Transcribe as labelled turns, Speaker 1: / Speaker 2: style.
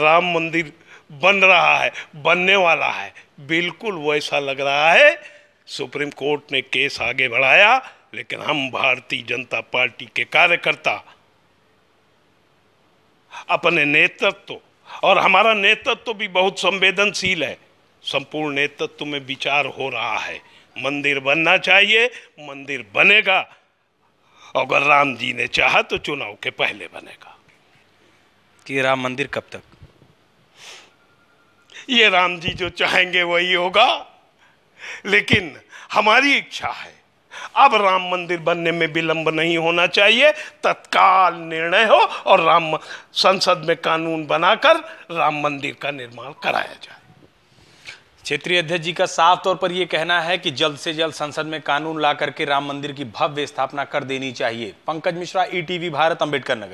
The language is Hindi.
Speaker 1: राम मंदिर बन रहा है बनने वाला है बिल्कुल वैसा लग रहा है सुप्रीम कोर्ट ने केस आगे बढ़ाया लेकिन हम भारतीय जनता पार्टी के कार्यकर्ता अपने नेतृत्व और हमारा नेतृत्व भी बहुत संवेदनशील है संपूर्ण नेतृत्व में विचार हो रहा है मंदिर बनना चाहिए मंदिर बनेगा अगर राम जी ने चाहा तो चुनाव के पहले बनेगा कि राम मंदिर कब तक ये राम जी जो चाहेंगे वही होगा लेकिन हमारी इच्छा है अब राम मंदिर बनने में विलंब नहीं होना चाहिए तत्काल निर्णय हो और राम संसद में कानून बनाकर
Speaker 2: राम मंदिर का निर्माण कराया जाए क्षेत्रीय अध्यक्ष जी का साफ तौर पर यह कहना है कि जल्द से जल्द संसद में कानून ला करके राम मंदिर की भव्य स्थापना कर देनी चाहिए पंकज मिश्रा ईटीवी e भारत अंबेडकर नगर